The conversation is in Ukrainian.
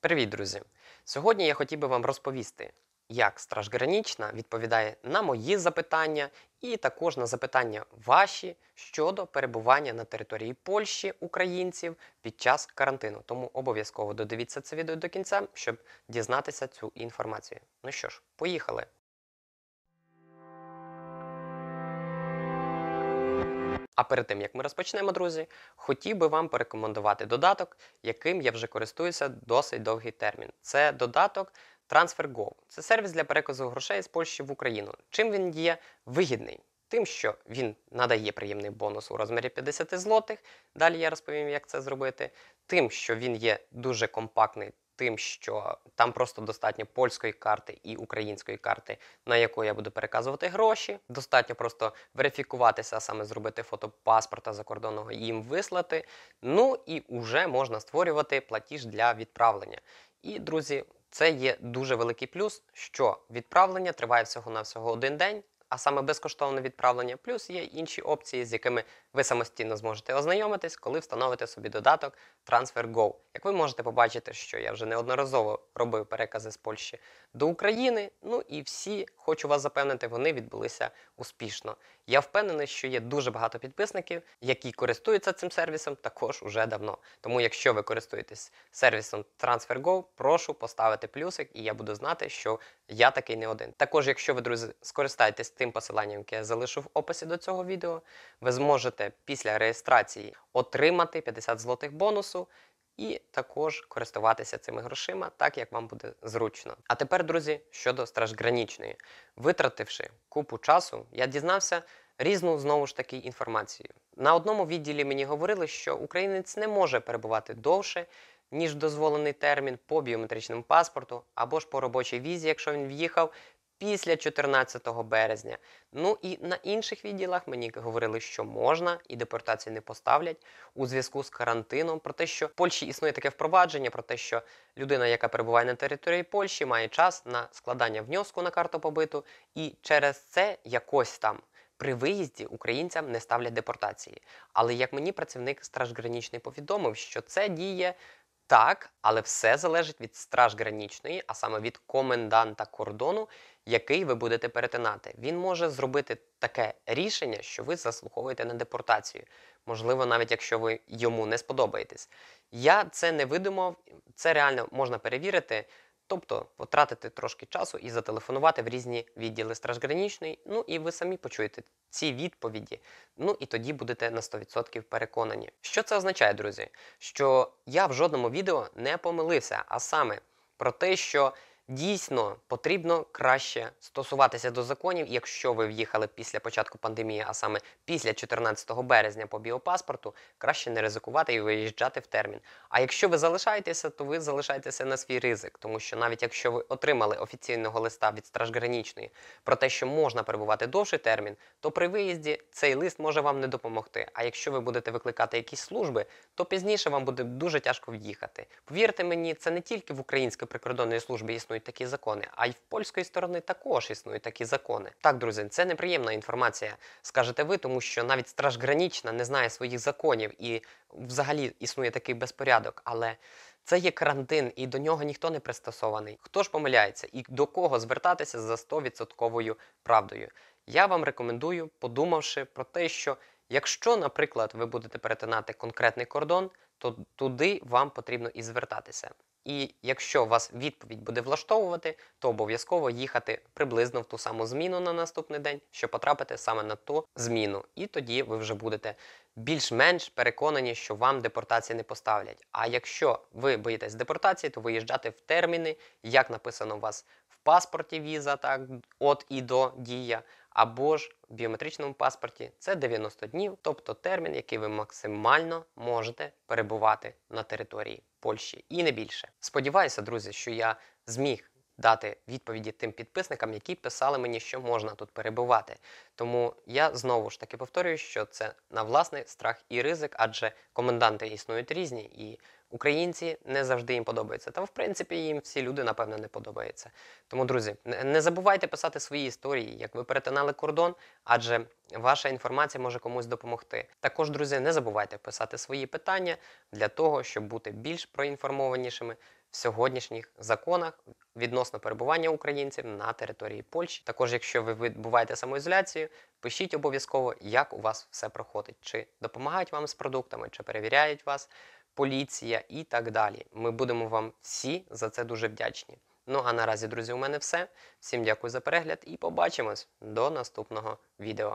Привіт, друзі! Сьогодні я хотів би вам розповісти, як Стражгранічна відповідає на мої запитання і також на запитання ваші щодо перебування на території Польщі українців під час карантину. Тому обов'язково додивіться це відео до кінця, щоб дізнатися цю інформацію. Ну що ж, поїхали! А перед тим як ми розпочнемо, друзі, хотів би вам порекомендувати додаток, яким я вже користуюся досить довгий термін. Це додаток TransferGo. Це сервіс для переказу грошей з Польщі в Україну. Чим він є вигідний? Тим, що він надає приємний бонус у розмірі 50 злотих. Далі я розповім, як це зробити. Тим, що він є дуже компактний тим, що там просто достатньо польської карти і української карти, на яку я буду переказувати гроші. Достатньо просто верифікуватися, саме зробити фото паспорта закордонного і їм вислати. Ну і вже можна створювати платіж для відправлення. І, друзі, це є дуже великий плюс, що відправлення триває всього-навсього один день а саме безкоштовне відправлення, плюс є інші опції, з якими ви самостійно зможете ознайомитись, коли встановите собі додаток TransferGo. Як ви можете побачити, що я вже неодноразово робив перекази з Польщі до України. Ну і всі, хочу вас запевнити, вони відбулися успішно. Я впевнений, що є дуже багато підписників, які користуються цим сервісом, також уже давно. Тому, якщо ви користуєтесь сервісом TransferGo, прошу поставити плюсик, і я буду знати, що я такий не один. Також, якщо ви, друзі, скористаєтесь тим посиланням, яке я залишу в описі до цього відео, ви зможете після реєстрації отримати 50 злотих бонусу. І також користуватися цими грошима так, як вам буде зручно. А тепер, друзі, щодо стражгранічної. Витративши купу часу, я дізнався різну знову ж таки інформацію. На одному відділі мені говорили, що українець не може перебувати довше, ніж дозволений термін по біометричному паспорту або ж по робочій візі, якщо він в'їхав після 14 березня. Ну і на інших відділах мені говорили, що можна і депортації не поставлять у зв'язку з карантином. Про те, що в Польщі існує таке впровадження, про те, що людина, яка перебуває на території Польщі, має час на складання вньоску на карту побиту, і через це якось там. При виїзді українцям не ставлять депортації. Але як мені працівник стражгранічний повідомив, що це діє так, але все залежить від стражгранічної, а саме від коменданта кордону, який ви будете перетинати. Він може зробити таке рішення, що ви заслуховуєте на депортацію. Можливо, навіть якщо ви йому не сподобаєтесь. Я це не видумав, це реально можна перевірити. Тобто потратити трошки часу і зателефонувати в різні відділи Стражгранічний, ну і ви самі почуєте ці відповіді. Ну і тоді будете на 100% переконані. Що це означає, друзі? Що я в жодному відео не помилився, а саме про те, що Дійсно, потрібно краще стосуватися до законів, якщо ви в'їхали після початку пандемії, а саме після 14 березня по біопаспорту, краще не ризикувати і виїжджати в термін. А якщо ви залишаєтеся, то ви залишаєтеся на свій ризик, тому що навіть якщо ви отримали офіційного листа від Стражгранічної про те, що можна перебувати довший термін, то при виїзді цей лист може вам не допомогти. А якщо ви будете викликати якісь служби, то пізніше вам буде дуже тяжко в'їхати. Повірте мені, це не тільки в Українській прикордонній службі існує існують такі закони, а й в польської сторони також існують такі закони. Так, друзі, це неприємна інформація, скажете ви, тому що навіть Стражгранічна не знає своїх законів і взагалі існує такий безпорядок, але. Це є карантин, і до нього ніхто не пристосований. Хто ж помиляється і до кого звертатися за 100% правдою? Я вам рекомендую, подумавши про те, що якщо, наприклад, ви будете перетинати конкретний кордон, то туди вам потрібно і звертатися. І якщо вас відповідь буде влаштовувати, то обов'язково їхати приблизно в ту саму зміну на наступний день, що потрапити саме на ту зміну. І тоді ви вже будете більш-менш переконані, що вам депортації не поставлять. А якщо ви боїтесь депортації, то виїжджати в терміни, як написано у вас в паспорті віза, так от і до дія або ж в біометричному паспорті це 90 днів, тобто термін, який ви максимально можете перебувати на території Польщі і не більше. Сподіваюся, друзі, що я зміг. Дати відповіді тим підписникам, які писали мені, що можна тут перебувати. Тому я знову ж таки повторюю, що це на власний страх і ризик, адже коменданти існують різні і Українці не завжди їм подобається. Та в принципі їм всі люди, напевно, не подобається. Тому, друзі, не забувайте писати свої історії, як ви перетинали кордон, адже ваша інформація може комусь допомогти. Також, друзі, не забувайте писати свої питання для того, щоб бути більш проінформованішими в сьогоднішніх законах відносно перебування українців на території Польщі. Також, якщо ви відбуваєте самоізоляцію, пишіть обов'язково, як у вас все проходить, чи допомагають вам з продуктами, чи перевіряють вас поліція і так далі. Ми будемо вам всі за це дуже вдячні. Ну а наразі, друзі, у мене все. Всім дякую за перегляд і побачимось до наступного відео.